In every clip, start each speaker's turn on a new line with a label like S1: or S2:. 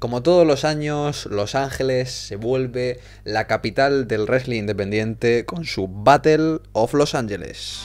S1: Como todos los años, Los Ángeles se vuelve la capital del wrestling independiente con su Battle of Los Ángeles.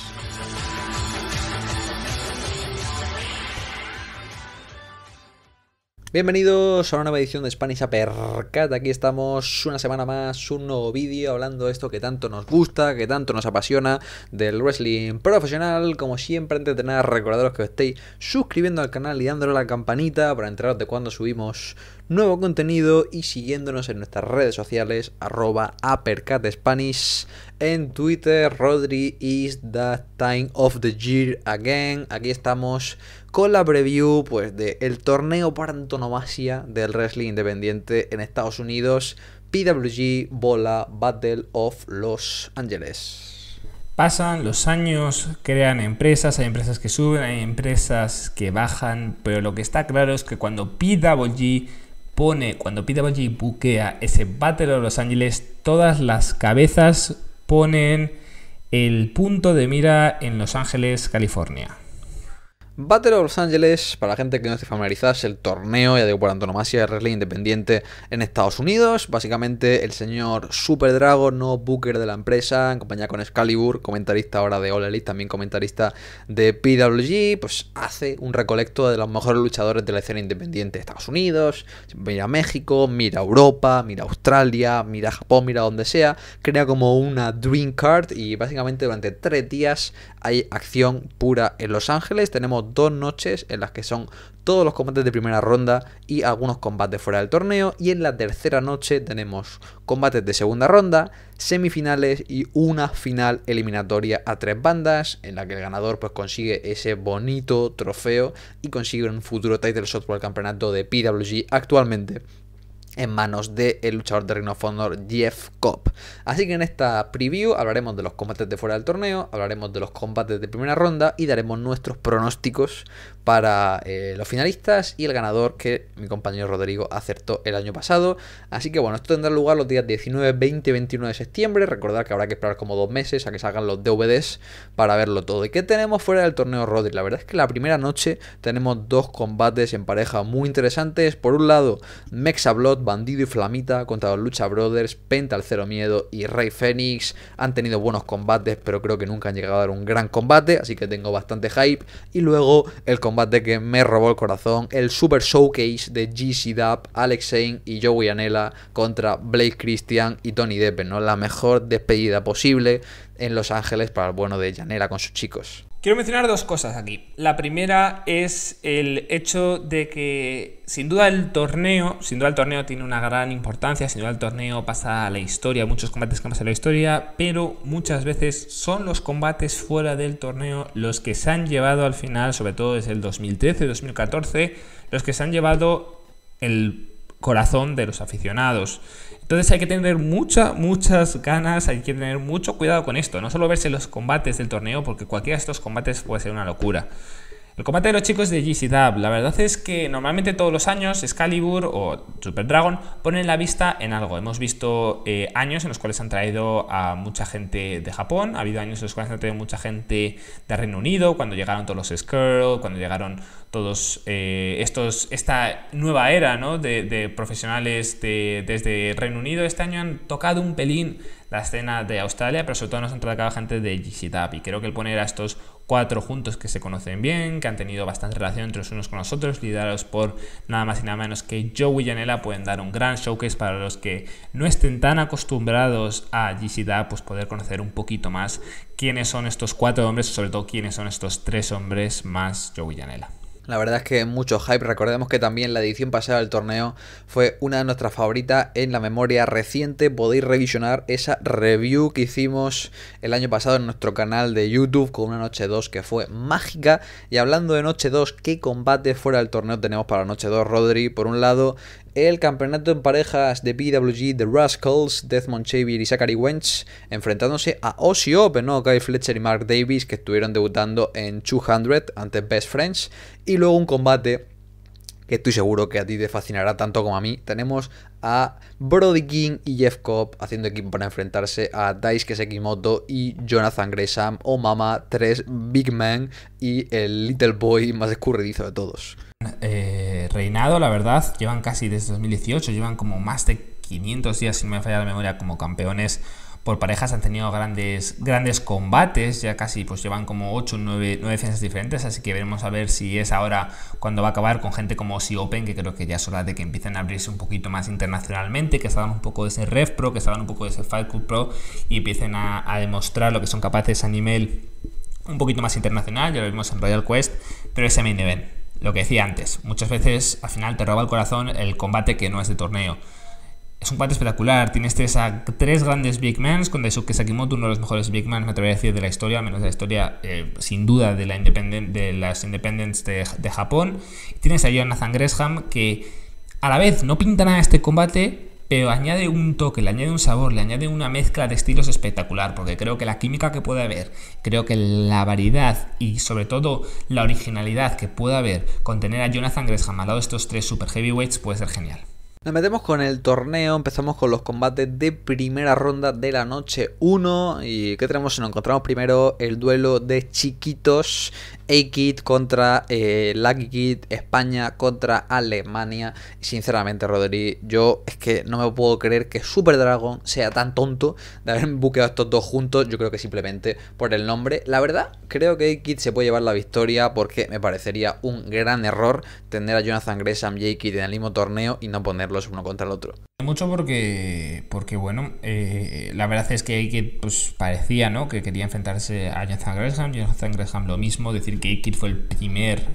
S1: Bienvenidos a una nueva edición de Spanish Apercat. Aquí estamos una semana más, un nuevo vídeo hablando de esto que tanto nos gusta, que tanto nos apasiona del wrestling profesional. Como siempre, antes de nada, recordaros que os estéis suscribiendo al canal y dándole a la campanita para enteraros de cuando subimos nuevo contenido y siguiéndonos en nuestras redes sociales, arroba Apercat Spanish en Twitter, Rodri is the time of the year again. Aquí estamos con la pues de el torneo para antonomasia del wrestling independiente en Estados Unidos, PWG Bola Battle of Los Angeles.
S2: Pasan los años, crean empresas, hay empresas que suben, hay empresas que bajan, pero lo que está claro es que cuando PWG pone, cuando PWG buquea ese Battle of Los Ángeles, todas las cabezas ponen el punto de mira en Los Ángeles, California.
S1: Battle of Los Angeles, para la gente que no esté familiarizada, es el torneo, ya digo, por antonomasia de wrestling independiente en Estados Unidos. Básicamente, el señor Super Dragon, no Booker de la empresa, en compañía con Excalibur, comentarista ahora de All Elite, también comentarista de PWG, pues hace un recolecto de los mejores luchadores de la escena independiente de Estados Unidos. Mira México, mira Europa, mira Australia, mira Japón, mira donde sea. Crea como una Dream Card y básicamente durante tres días hay acción pura en Los Ángeles. Tenemos dos noches en las que son todos los combates de primera ronda y algunos combates fuera del torneo. Y en la tercera noche tenemos combates de segunda ronda, semifinales y una final eliminatoria a tres bandas, en la que el ganador pues consigue ese bonito trofeo y consigue un futuro title shot por el campeonato de PWG actualmente en manos del luchador de Reino of Honor Jeff Cobb. Así que en esta preview hablaremos de los combates de fuera del torneo, hablaremos de los combates de primera ronda y daremos nuestros pronósticos para eh, los finalistas y el ganador que mi compañero Rodrigo acertó el año pasado. Así que bueno, esto tendrá lugar los días 19, 20 21 de septiembre. Recordad que habrá que esperar como dos meses a que salgan los DVDs para verlo todo. ¿Y qué tenemos fuera del torneo Rodri? La verdad es que la primera noche tenemos dos combates en pareja muy interesantes. Por un lado, Mexablot, Bandido y Flamita contra los Lucha Brothers, Penta al Cero Miedo y Rey Fénix. Han tenido buenos combates, pero creo que nunca han llegado a dar un gran combate, así que tengo bastante hype. Y luego el combate que me robó el corazón, el super showcase de GC Dub, Alex Zane y Joey Anela contra Blake Christian y Tony Deppen, ¿no? La mejor despedida posible en Los Ángeles para el bueno de Janela con sus chicos.
S2: Quiero mencionar dos cosas aquí. La primera es el hecho de que sin duda el torneo, sin duda el torneo tiene una gran importancia, sin duda el torneo pasa a la historia, muchos combates que pasan a la historia, pero muchas veces son los combates fuera del torneo los que se han llevado al final, sobre todo desde el 2013, 2014, los que se han llevado el corazón de los aficionados. Entonces hay que tener muchas, muchas ganas, hay que tener mucho cuidado con esto, no solo verse los combates del torneo, porque cualquiera de estos combates puede ser una locura. El combate de los chicos de GC la verdad es que normalmente todos los años Excalibur o Super Dragon ponen la vista en algo. Hemos visto eh, años en los cuales han traído a mucha gente de Japón, ha habido años en los cuales han traído mucha gente de Reino Unido, cuando llegaron todos los Skrull, cuando llegaron todos eh, estos, esta nueva era de, profesionales desde Reino Unido. Este año han tocado un pelín la escena de Australia, pero sobre todo nos han tratado gente de g y creo que el poner a estos cuatro juntos que se conocen bien, que han tenido bastante relación entre los unos con los otros, liderados por nada más y nada menos que Joey y Janela pueden dar un gran showcase para los que no estén tan acostumbrados a G-Dub, pues poder conocer un poquito más quiénes son estos cuatro hombres, sobre todo quiénes son estos tres hombres más Joey y
S1: la verdad es que mucho hype, recordemos que también la edición pasada del torneo fue una de nuestras favoritas en la memoria reciente, podéis revisionar esa review que hicimos el año pasado en nuestro canal de YouTube con una noche 2 que fue mágica y hablando de noche 2, ¿qué combate fuera del torneo tenemos para noche 2, Rodri? Por un lado, el campeonato en parejas de PWG, The Rascals, Desmond Xavier y Zachary Wench, enfrentándose a Ozzy Open, ¿no? Guy Fletcher y Mark Davis, que estuvieron debutando en 200 ante Best Friends, y luego un combate que estoy seguro que a ti te fascinará tanto como a mí. Tenemos a Brody King y Jeff Cobb haciendo equipo para enfrentarse a Daisuke Sekimoto y Jonathan Gresham o Mama, tres Big Man y el Little Boy más escurridizo de todos
S2: eh, reinado, la verdad. Llevan casi desde 2018, llevan como más de 500 días, si no me falla la memoria, como campeones por parejas. Han tenido grandes, grandes combates, ya casi pues llevan como 8 o 9, defensas diferentes, así que veremos a ver si es ahora cuando va a acabar con gente como si Open, que creo que ya es hora de que empiecen a abrirse un poquito más internacionalmente, que salgan un poco de ese Rev Pro, que salgan un poco de ese Fight Club Pro y empiecen a, demostrar lo que son capaces a nivel un poquito más internacional, ya lo vimos en Royal Quest, pero ese main event lo que decía antes, muchas veces al final te roba el corazón el combate que no es de torneo. Es un combate espectacular, tienes tres, este, tres grandes big mans con Daisuke Sakimoto, uno de los mejores big Men, me atrevería a decir, de la historia, menos de la historia, eh, sin duda, de, la de las Independents de, Japón. tienes a Jonathan Gresham, que a la vez no pinta nada este combate, pero añade un toque, le añade un sabor, le añade una mezcla de estilos espectacular, porque creo que la química que puede haber, creo que la variedad y sobre todo la originalidad que puede haber con tener a Jonathan Gresham al lado de estos tres super heavyweights puede ser genial.
S1: Nos metemos con el torneo, empezamos con los combates de primera ronda de la noche 1. ¿Y qué tenemos? Nos encontramos primero el duelo de chiquitos a-Kid contra eh, Lucky Kid, España contra Alemania. sinceramente, Rodri, yo es que no me puedo creer que Super Dragon sea tan tonto de haber buqueado estos dos juntos. Yo creo que simplemente por el nombre. La verdad, creo que A-Kid se puede llevar la victoria porque me parecería un gran error tener a Jonathan Gresham y A-Kid en el mismo torneo y no ponerlos uno contra el otro.
S2: Mucho porque, porque bueno, eh, la verdad es que A-Kid pues, parecía ¿no? que quería enfrentarse a Jonathan Gresham. Jonathan Gresham lo mismo, decir que fue el primer,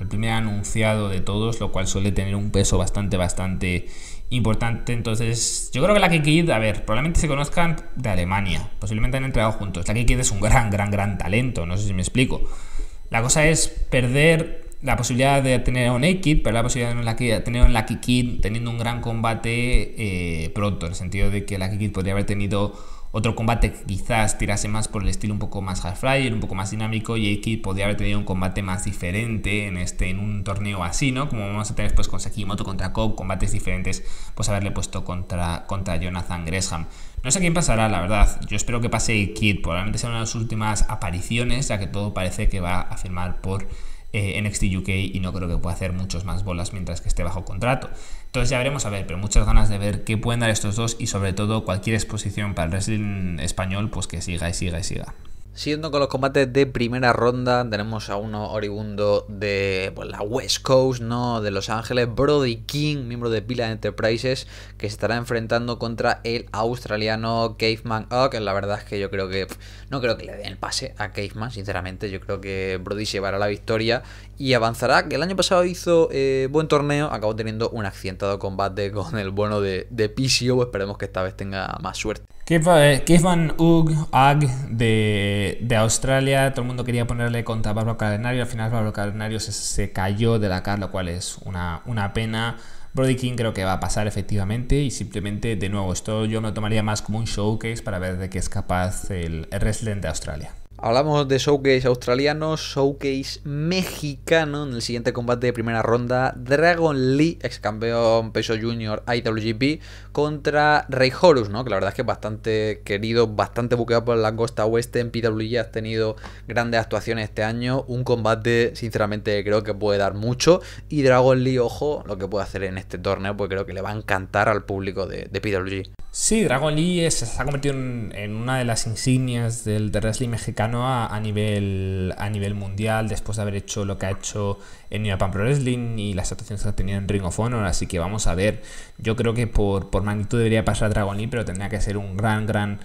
S2: el primer anunciado de todos, lo cual suele tener un peso bastante, bastante importante. Entonces, yo creo que la Kikid, a ver, probablemente se conozcan de Alemania, posiblemente han entrado juntos. La Kikid es un gran, gran, gran talento, no sé si me explico. La cosa es perder la posibilidad de tener a un equipo pero la posibilidad de tener a un Lucky Kid teniendo un gran combate eh, pronto, en el sentido de que la Kikid podría haber tenido otro combate que quizás tirase más por el estilo un poco más half flyer, un poco más dinámico, y Eiki podría haber tenido un combate más diferente en, este, en un torneo así, ¿no? Como vamos a tener pues con Sakimoto contra Cobb, combates diferentes, pues haberle puesto contra, contra Jonathan Gresham. No sé quién pasará, la verdad. Yo espero que pase A-Kid, probablemente sea una de sus últimas apariciones, ya que todo parece que va a firmar por eh, NXT UK y no creo que pueda hacer muchos más bolas mientras que esté bajo contrato. Entonces ya veremos a ver, pero muchas ganas de ver qué pueden dar estos dos y sobre todo cualquier exposición para el wrestling español, pues que siga y siga y siga.
S1: Siguiendo con los combates de primera ronda, tenemos a uno oriundo de pues, la West Coast, ¿no? De Los Ángeles, Brody King, miembro de Pila Enterprises, que se estará enfrentando contra el australiano Caveman que La verdad es que yo creo que. no creo que le den el pase a Caveman, sinceramente. Yo creo que Brody llevará la victoria y avanzará. Que el año pasado hizo eh, buen torneo, acabó teniendo un accidentado combate con el bueno de, de Piscio. Esperemos que esta vez tenga más suerte.
S2: Caveman Ugg, Ag de de, Australia, todo el mundo quería ponerle contra Pablo Cardenario, al final Pablo Cardenario se, cayó de la cara, lo cual es una, pena. Brody King creo que va a pasar efectivamente y simplemente, de nuevo, esto yo no tomaría más como un showcase para ver de qué es capaz el wrestling de Australia.
S1: Hablamos de showcase australiano, showcase mexicano. En el siguiente combate de primera ronda, Dragon Lee, ex campeón peso junior IWGP, contra Rey Horus, ¿no? que la verdad es que es bastante querido, bastante buqueado por la costa oeste. En PWG has tenido grandes actuaciones este año. Un combate, sinceramente, creo que puede dar mucho. Y Dragon Lee, ojo, lo que puede hacer en este torneo, pues creo que le va a encantar al público de, PWG.
S2: Sí, Dragon Lee se ha convertido en, una de las insignias del wrestling mexicano a, nivel, a nivel mundial después de haber hecho lo que ha hecho en New Japan Pro Wrestling y las actuaciones que ha tenido en Ring of Honor. Así que vamos a ver. Yo creo que por, por magnitud debería pasar a Dragon Lee, pero tendría que ser un gran, gran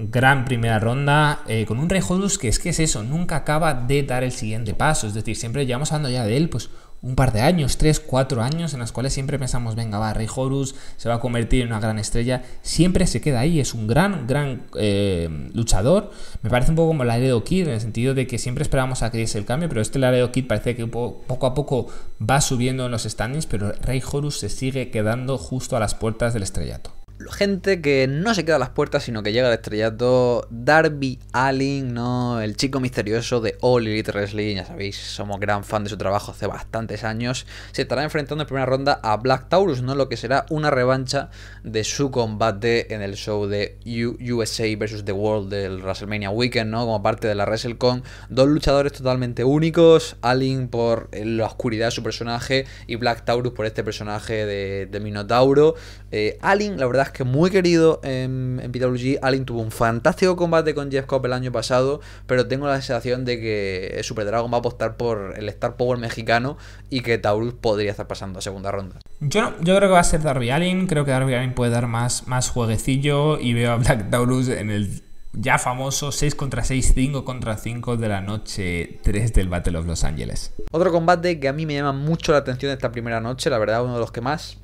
S2: gran primera ronda eh, con un Rey Hodus que es que es eso, nunca acaba de dar el siguiente paso. Es decir, siempre llevamos hablando ya de él, pues un par de años, tres, cuatro años, en las cuales siempre pensamos, venga, va, Rey Horus se va a convertir en una gran estrella, siempre se queda ahí, es un gran, gran eh, luchador. Me parece un poco como Laredo Kid, en el sentido de que siempre esperábamos a que diese el cambio, pero este Laredo Kid parece que poco a poco va subiendo en los standings, pero Rey Horus se sigue quedando justo a las puertas del estrellato
S1: gente que no se queda a las puertas, sino que llega al estrellato. Darby Allin, ¿no? El chico misterioso de All Elite Wrestling, ya sabéis, somos gran fan de su trabajo hace bastantes años. Se estará enfrentando en primera ronda a Black Taurus, ¿no? Lo que será una revancha de su combate en el show de USA vs. The World del WrestleMania Weekend, ¿no? Como parte de la WrestleCon. Dos luchadores totalmente únicos. Allin por eh, la oscuridad de su personaje y Black Taurus por este personaje de, Minotauro. Eh, Allin, la verdad que muy querido en, en PWG. tuvo un fantástico combate con Jeff Cobb el año pasado, pero tengo la sensación de que eh, Super Dragon va a apostar por el Star Power mexicano y que Taurus podría estar pasando a segunda ronda.
S2: Yo, no, yo creo que va a ser Darby Allin, creo que Darby Allin puede dar más, más jueguecillo y veo a Black Taurus en el ya famoso 6 contra 6, 5 contra 5 de la noche 3 del Battle of Los Angeles
S1: Otro combate que a mí me llama mucho la atención esta primera noche, la verdad uno de los que más,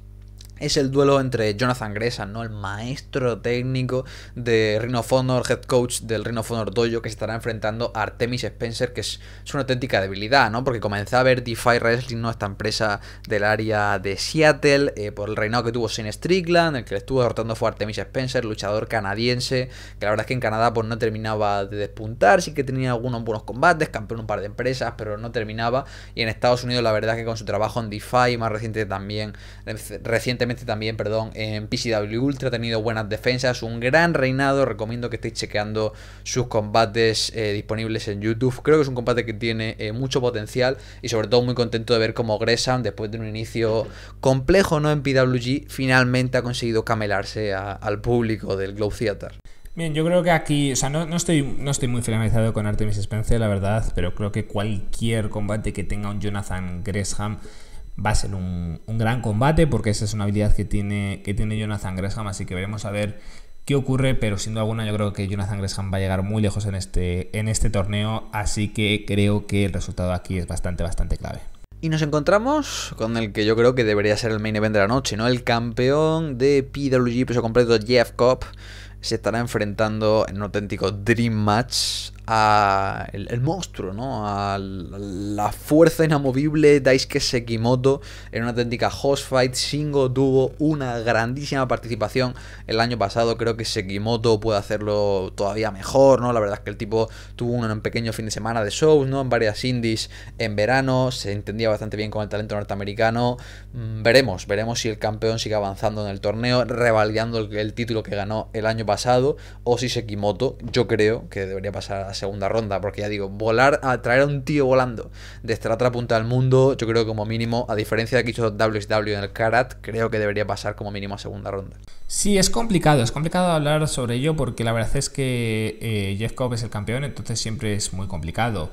S1: es el duelo entre Jonathan Gresham, ¿no? El maestro técnico de Rhino of head coach del Rhino of Dojo, que se estará enfrentando a Artemis Spencer, que es, una auténtica debilidad, ¿no? Porque comenzaba a ver DeFi Wrestling, ¿no? Esta empresa del área de Seattle, eh, por el reinado que tuvo Shane Strickland, el que le estuvo derrotando fue Artemis Spencer, luchador canadiense, que la verdad es que en Canadá pues no terminaba de despuntar, sí que tenía algunos buenos combates, campeón un par de empresas, pero no terminaba, y en Estados Unidos la verdad es que con su trabajo en DeFi, más reciente también, recientemente también, perdón, en PCW Ultra. Ha tenido buenas defensas, un gran reinado. Recomiendo que estéis chequeando sus combates eh, disponibles en YouTube. Creo que es un combate que tiene eh, mucho potencial y sobre todo muy contento de ver cómo Gresham, después de un inicio complejo no en PWG, finalmente ha conseguido camelarse al público del Globe Theater.
S2: Bien, yo creo que aquí, o sea, no, estoy, no estoy muy finalizado con Artemis Spencer, la verdad, pero creo que cualquier combate que tenga un Jonathan Gresham va a ser un, gran combate porque esa es una habilidad que tiene, que tiene Jonathan Gresham, así que veremos a ver qué ocurre, pero sin duda alguna yo creo que Jonathan Gresham va a llegar muy lejos en este, en este torneo, así que creo que el resultado aquí es bastante, bastante clave.
S1: Y nos encontramos con el que yo creo que debería ser el main event de la noche, ¿no? El campeón de PWG peso completo, Jeff Cobb, se estará enfrentando en un auténtico Dream Match a el, monstruo, ¿no? A la fuerza inamovible Daisuke Sekimoto en una auténtica host fight. Shingo tuvo una grandísima participación el año pasado. Creo que Sekimoto puede hacerlo todavía mejor, ¿no? La verdad es que el tipo tuvo un, pequeño fin de semana de shows, ¿no? En varias indies en verano. Se entendía bastante bien con el talento norteamericano. Mm, veremos, veremos si el campeón sigue avanzando en el torneo, revalidando el título que ganó el año pasado. O si Sekimoto, yo creo que debería pasar a segunda ronda, porque ya digo, volar, a traer a un tío volando desde la otra punta del mundo, yo creo que como mínimo, a diferencia de que hizo W en el Karat, creo que debería pasar como mínimo a segunda ronda.
S2: Sí, es complicado, es complicado hablar sobre ello porque la verdad es que eh, Jeff Cobb es el campeón, entonces siempre es muy complicado.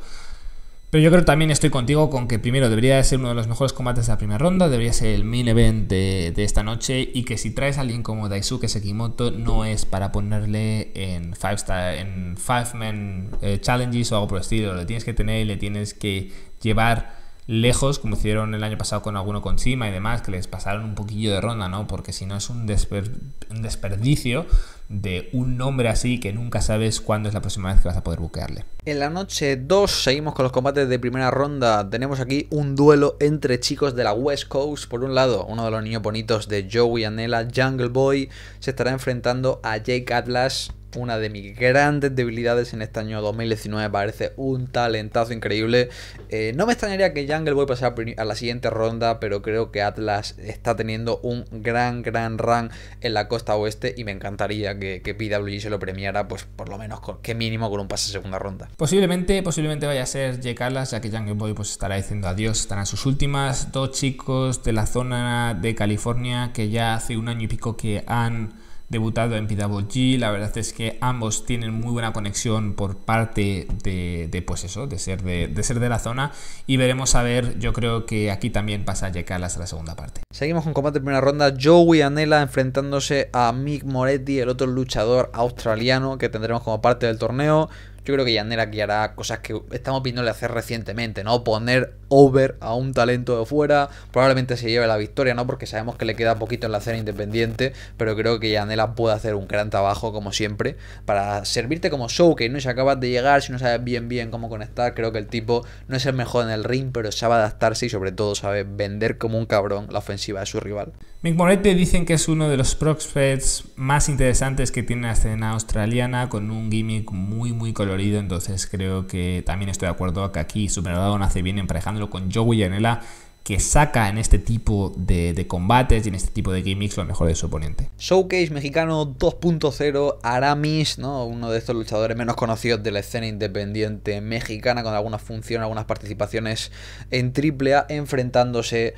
S2: Pero yo creo también estoy contigo con que primero debería ser uno de los mejores combates de la primera ronda, debería ser el main event de, esta noche y que si traes a alguien como Daisuke Sekimoto no es para ponerle en five, star, en five man eh, challenges o algo por el estilo, le tienes que tener y le tienes que llevar lejos, como hicieron el año pasado con alguno con Chima y demás, que les pasaron un poquillo de ronda, ¿no? Porque si no es un, desperdicio de un nombre así que nunca sabes cuándo es la próxima vez que vas a poder buquearle.
S1: En la noche 2 seguimos con los combates de primera ronda. Tenemos aquí un duelo entre chicos de la West Coast. Por un lado, uno de los niños bonitos de Joey Anela, Jungle Boy, se estará enfrentando a Jake Atlas, una de mis grandes debilidades en este año 2019. Parece un talentazo increíble. Eh, no me extrañaría que Jungle Boy pasara a la siguiente ronda, pero creo que Atlas está teniendo un gran, gran run en la costa oeste y me encantaría que, que PWG se lo premiara, pues por lo menos con, que mínimo con un pase a segunda ronda.
S2: Posiblemente, posiblemente vaya a ser Jake Atlas, ya que Jungle Boy pues estará diciendo adiós, a sus últimas. Dos chicos de la zona de California que ya hace un año y pico que han debutado en PWG. La verdad es que ambos tienen muy buena conexión por parte de, pues eso, de ser de, ser de la zona. Y veremos a ver, yo creo que aquí también pasa a llegar a la segunda parte.
S1: Seguimos con combate de primera ronda. Joey Anela enfrentándose a Mick Moretti, el otro luchador australiano que tendremos como parte del torneo yo creo que aquí hará cosas que estamos viéndole hacer recientemente, ¿no? Poner over a un talento de fuera, probablemente se lleve la victoria, ¿no? Porque sabemos que le queda poquito en la cena independiente, pero creo que Yanela puede hacer un gran trabajo, como siempre, para servirte como Show, que ¿no? se acabas de llegar, si no sabes bien, bien cómo conectar, creo que el tipo no es el mejor en el ring, pero sabe adaptarse y sobre todo sabe vender como un cabrón la ofensiva de su rival.
S2: Mick te dicen que es uno de los prospects más interesantes que tiene la escena australiana, con un gimmick muy, muy colorado entonces creo que también estoy de acuerdo que aquí Dragon hace bien emparejándolo con Joey Yanela, que saca en este tipo de, combates y en este tipo de gimmicks lo mejor de su oponente.
S1: Showcase mexicano 2.0, Aramis, ¿no? uno de estos luchadores menos conocidos de la escena independiente mexicana, con algunas función, algunas participaciones en AAA, enfrentándose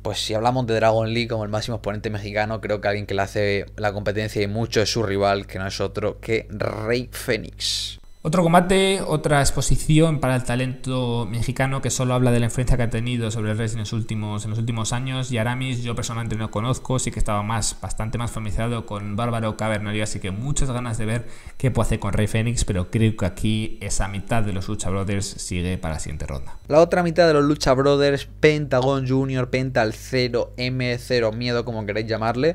S1: pues si hablamos de Dragon Lee como el máximo oponente mexicano, creo que alguien que le hace la competencia y mucho es su rival, que no es otro que Rey Fénix.
S2: Otro combate, otra exposición para el talento mexicano que solo habla de la influencia que ha tenido sobre el wrestling en los últimos, en los últimos años. Y Aramis, yo personalmente no conozco, sí que estaba más, bastante más familiarizado con Bárbaro Cavernario, así que muchas ganas de ver qué puede hacer con Rey Fénix, pero creo que aquí esa mitad de los Lucha Brothers sigue para la siguiente ronda.
S1: La otra mitad de los Lucha Brothers, Pentagon Junior, Pental 0, M0, miedo como queréis llamarle,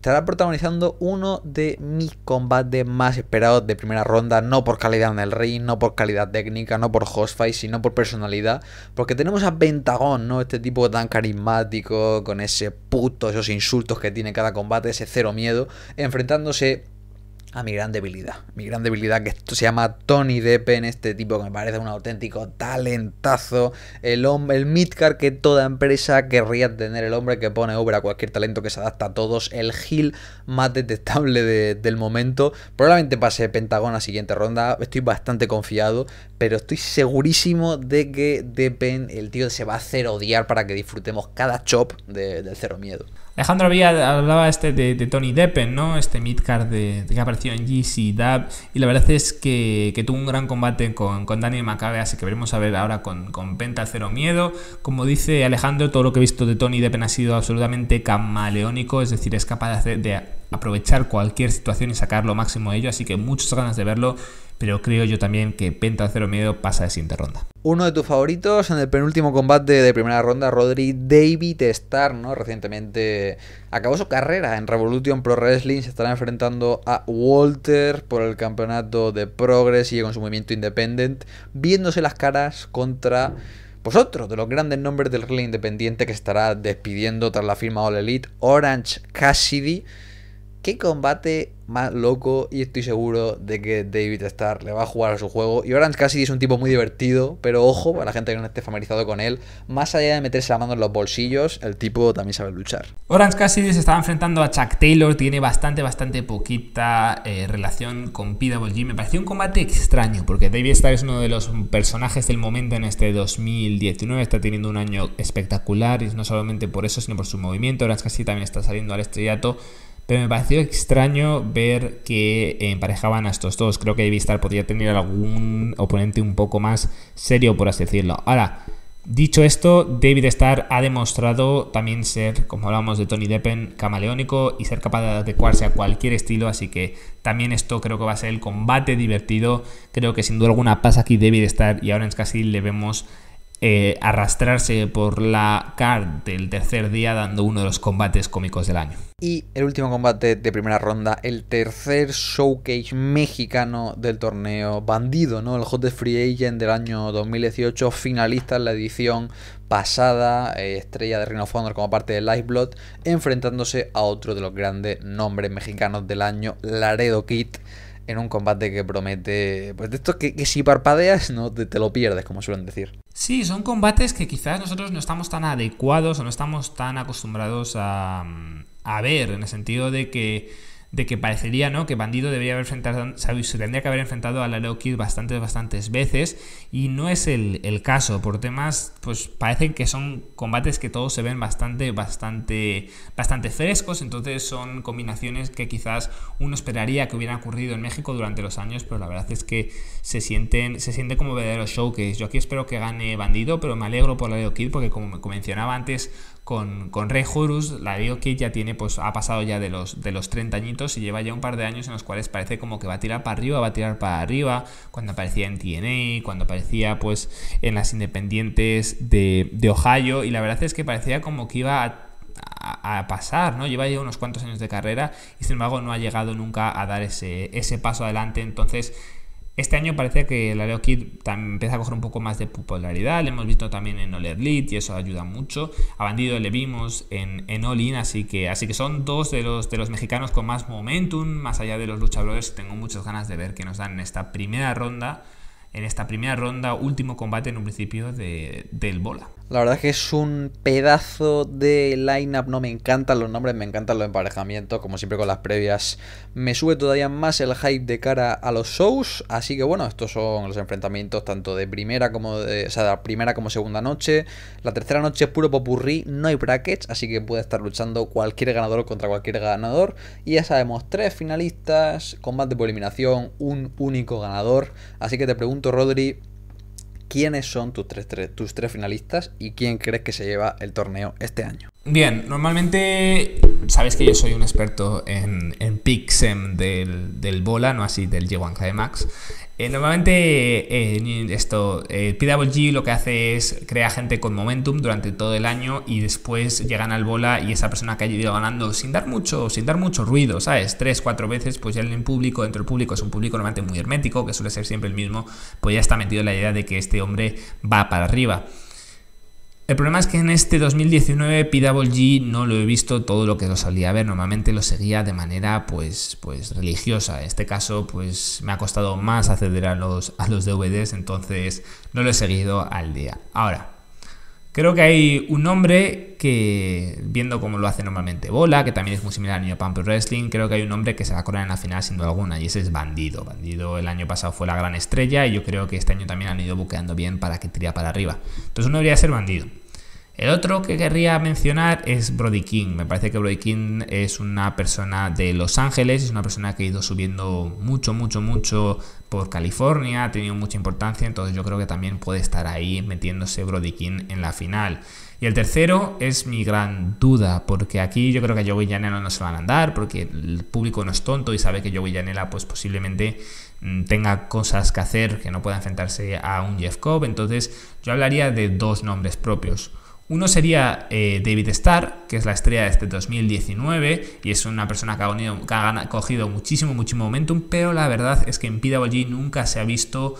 S1: estará protagonizando uno de mis combates más esperados de primera ronda, no por calidad en el ring, no por calidad técnica, no por fight, sino por personalidad, porque tenemos a Pentagón, ¿no? Este tipo tan carismático, con ese puto, esos insultos que tiene cada combate, ese cero miedo, enfrentándose a mi gran debilidad. Mi gran debilidad que esto se llama Tony Deppen, este tipo que me parece un auténtico talentazo, el, hombre, el midcar que toda empresa querría tener, el hombre que pone obra a cualquier talento que se adapta a todos, el heel más detestable del momento. Probablemente pase Pentagón a siguiente ronda, estoy bastante confiado, pero estoy segurísimo de que Deppen, el tío se va a hacer odiar para que disfrutemos cada chop del cero miedo. Alejandro había
S2: hablaba este de, Tony Deppen, ¿no? Este midcard de, de, que apareció en GC Dab. Y la verdad es que, tuvo un gran combate con, con Daniel Macabe, así que veremos a ver ahora con, con Penta Cero Miedo. Como dice Alejandro, todo lo que he visto de Tony Deppen ha sido absolutamente camaleónico, es decir, es capaz de, hacer, de aprovechar cualquier situación y sacar lo máximo de ello, así que muchas ganas de verlo, pero creo yo también que Penta Cero Miedo pasa de siguiente ronda.
S1: Uno de tus favoritos en el penúltimo combate de primera ronda, Rodri David Starr, ¿no? Recientemente acabó su carrera en Revolution Pro Wrestling, se estará enfrentando a Walter por el campeonato de Progress, y con su movimiento independent, viéndose las caras contra pues otro de los grandes nombres del wrestling independiente que estará despidiendo tras la firma All Elite, Orange Cassidy qué combate más loco y estoy seguro de que David Starr le va a jugar a su juego. Y Orange Cassidy es un tipo muy divertido, pero ojo, para la gente que no esté familiarizado con él, más allá de meterse la mano en los bolsillos, el tipo también sabe luchar.
S2: Orange Cassidy se estaba enfrentando a Chuck Taylor, tiene bastante, bastante poquita eh, relación con PWG. Me pareció un combate extraño, porque David Starr es uno de los personajes del momento en este 2019, está teniendo un año espectacular, y no solamente por eso, sino por su movimiento. Orange Cassidy también está saliendo al estrellato pero me pareció extraño ver que emparejaban a estos dos. Creo que David Starr podría tener algún oponente un poco más serio, por así decirlo. Ahora, Dicho esto, David Starr ha demostrado también ser, como hablábamos de Tony Deppen, camaleónico y ser capaz de adecuarse a cualquier estilo, así que también esto creo que va a ser el combate divertido. Creo que sin duda alguna pasa aquí David Starr y ahora en casi le vemos eh, arrastrarse por la card del tercer día dando uno de los combates cómicos del año.
S1: Y el último combate de primera ronda, el tercer showcase mexicano del torneo Bandido, ¿no? El Hot de Free Agent del año 2018, finalista en la edición pasada, eh, estrella de Reino Honor como parte de Lifeblood, enfrentándose a otro de los grandes nombres mexicanos del año, Laredo Kid en un combate que promete, pues de estos que, si parpadeas no te, lo pierdes, como suelen decir.
S2: Sí, son combates que quizás nosotros no estamos tan adecuados o no estamos tan acostumbrados a, a ver, en el sentido de que de que parecería, ¿no? Que Bandido debería haber enfrentado, se tendría que haber enfrentado a la Leo Kid bastantes, bastantes veces y no es el, caso, por temas, pues parecen que son combates que todos se ven bastante, bastante, bastante frescos, entonces son combinaciones que quizás uno esperaría que hubieran ocurrido en México durante los años, pero la verdad es que se sienten, se siente como verdaderos showcase. Yo aquí espero que gane Bandido, pero me alegro por la Leo Kid porque como mencionaba antes, con, con Rey Horus, la que ya tiene, pues ha pasado ya de los, de los 30 añitos y lleva ya un par de años en los cuales parece como que va a tirar para arriba, va a tirar para arriba, cuando aparecía en TNA, cuando aparecía pues en las independientes de, de Ohio, y la verdad es que parecía como que iba a pasar, ¿no? Lleva ya unos cuantos años de carrera y sin embargo no ha llegado nunca a dar ese, ese paso adelante. Entonces, este año parece que el Areo Kid empieza a coger un poco más de popularidad, lo hemos visto también en Oler Lead y eso ayuda mucho. A Bandido le vimos en, en All In, así que, así que son dos de los, de los mexicanos con más momentum, más allá de los luchadores, tengo muchas ganas de ver que nos dan en esta primera ronda en esta primera ronda, último combate en un principio de, del bola.
S1: La verdad es que es un pedazo de lineup, no me encantan los nombres, me encantan los emparejamientos, como siempre con las previas. Me sube todavía más el hype de cara a los shows, así que bueno, estos son los enfrentamientos tanto de primera como de, o sea, de primera como segunda noche. La tercera noche es puro popurrí, no hay brackets, así que puede estar luchando cualquier ganador contra cualquier ganador y ya sabemos, tres finalistas, combate por eliminación, un único ganador, así que te pregunto Rodri, ¿quiénes son tus tres, tus tres finalistas y quién crees que se lleva el torneo este año?
S2: Bien, normalmente sabes que yo soy un experto en, en Pixem del, del Bola, no así del G1K Max. Eh, normalmente eh, esto, el eh, PWG lo que hace es crear gente con momentum durante todo el año y después llegan al Bola y esa persona que ha ido ganando sin dar mucho, sin dar mucho ruido, ¿sabes? Tres, cuatro veces, pues ya en el público, dentro del público es un público normalmente muy hermético, que suele ser siempre el mismo, pues ya está metido en la idea de que este hombre va para arriba. El problema es que en este 2019 PWG no lo he visto todo lo que lo solía ver, normalmente lo seguía de manera pues, pues religiosa. En este caso pues me ha costado más acceder a los, a los DVDs, entonces no lo he seguido al día. Ahora, creo que hay un hombre que, viendo cómo lo hace normalmente Bola, que también es muy similar al New Pampers Wrestling, creo que hay un hombre que se va a coronar en la final sin duda alguna, y ese es Bandido. Bandido el año pasado fue la gran estrella y yo creo que este año también han ido buqueando bien para que tira para arriba. Entonces uno debería ser Bandido. El otro que querría mencionar es Brody King. Me parece que Brody King es una persona de Los Ángeles, es una persona que ha ido subiendo mucho, mucho, mucho por California, ha tenido mucha importancia, entonces yo creo que también puede estar ahí metiéndose Brody King en la final. Y el tercero es mi gran duda, porque aquí yo creo que a Joey Janela no se van a andar, porque el público no es tonto y sabe que Joey Janela pues posiblemente mm, tenga cosas que hacer, que no pueda enfrentarse a un Jeff Cobb, entonces yo hablaría de dos nombres propios. Uno sería eh, David Starr, que es la estrella de este 2019 y es una persona que ha, cogido muchísimo, muchísimo momentum, pero la verdad es que en PWG nunca se ha visto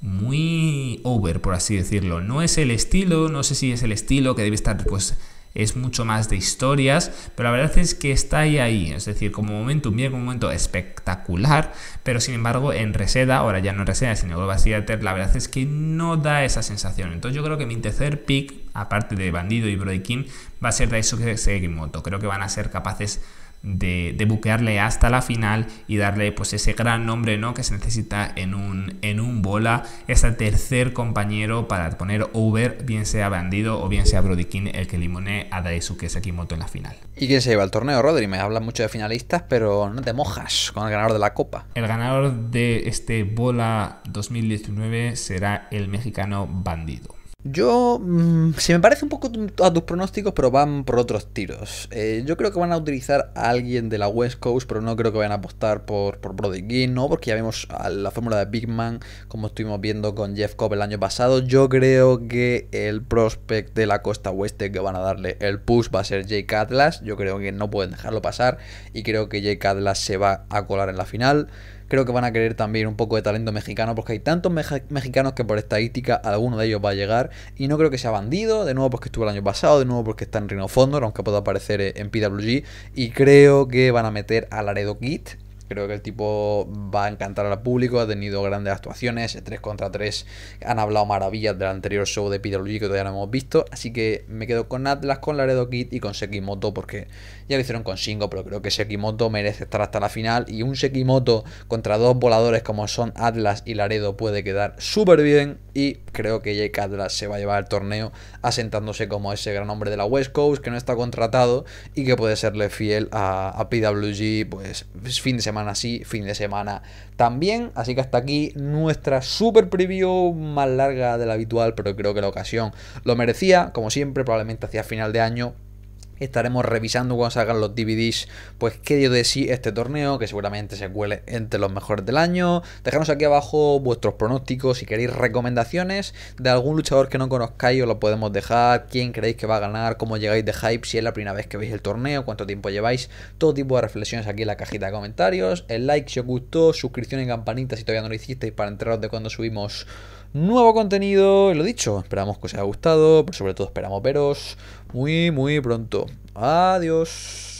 S2: muy over, por así decirlo. No es el estilo, no sé si es el estilo que David Starr, pues es mucho más de historias, pero la verdad es que está ahí, es decir, como momento, bien como momento espectacular, pero sin embargo en Reseda, ahora ya no Reseda, sino en Global Theater, la verdad es que no da esa sensación. Entonces yo creo que mi tercer pick aparte de Bandido y Brody King, va a ser Daisuke Sekimoto. Creo que van a ser capaces de, buquearle hasta la final y darle pues ese gran nombre ¿no? que se necesita en un, en un bola, ese tercer compañero para poner over, bien sea Bandido o bien sea King el que limone a Daisuke Sekimoto en la final.
S1: ¿Y quién se lleva el torneo, Rodri? Me habla mucho de finalistas, pero no te mojas con el ganador de la Copa. El ganador de este
S2: bola 2019 será el mexicano Bandido.
S1: Yo. Mm, se me parece un poco a tus pronósticos, pero van por otros tiros. Eh, yo creo que van a utilizar a alguien de la West Coast, pero no creo que vayan a apostar por, por Brody ¿no? Porque ya vimos a la fórmula de Big Man, como estuvimos viendo con Jeff Cobb el año pasado. Yo creo que el prospect de la costa oeste que van a darle el push va a ser Jake Atlas. Yo creo que no pueden dejarlo pasar y creo que Jake Atlas se va a colar en la final creo que van a querer también un poco de talento mexicano, porque hay tantos mexicanos que por estadística alguno de ellos va a llegar. Y no creo que sea bandido, de nuevo porque estuvo el año pasado, de nuevo porque está en Rino Fondo, aunque pueda aparecer eh, en PWG. Y creo que van a meter a Laredo Kit Creo que el tipo va a encantar al público, ha tenido grandes actuaciones, 3 eh, contra 3 han hablado maravillas del anterior show de PWG que todavía no hemos visto, así que me quedo con Atlas, con Laredo Kid y con Sekimoto porque ya lo hicieron con 5 pero creo que Sekimoto merece estar hasta la final y un Sekimoto contra dos voladores como son Atlas y Laredo puede quedar súper bien y creo que Jake Atlas se va a llevar el torneo asentándose como ese gran hombre de la West Coast que no está contratado y que puede serle fiel a, a PWG pues fin de semana Así, fin de semana también. Así que hasta aquí nuestra super preview más larga de la habitual, pero creo que la ocasión lo merecía. Como siempre, probablemente hacia final de año estaremos revisando cuando salgan los DVDs, pues qué dio de sí este torneo, que seguramente se cuele entre los mejores del año. Dejadnos aquí abajo vuestros pronósticos, si queréis recomendaciones de algún luchador que no conozcáis, os lo podemos dejar, quién creéis que va a ganar, cómo llegáis de hype, si es la primera vez que veis el torneo, cuánto tiempo lleváis, todo tipo de reflexiones aquí en la cajita de comentarios, el like si os gustó, suscripción y campanita si todavía no lo hicisteis para enteraros de cuando subimos nuevo contenido. Lo dicho, esperamos que os haya gustado, pero sobre todo esperamos veros muy, muy pronto. Adiós.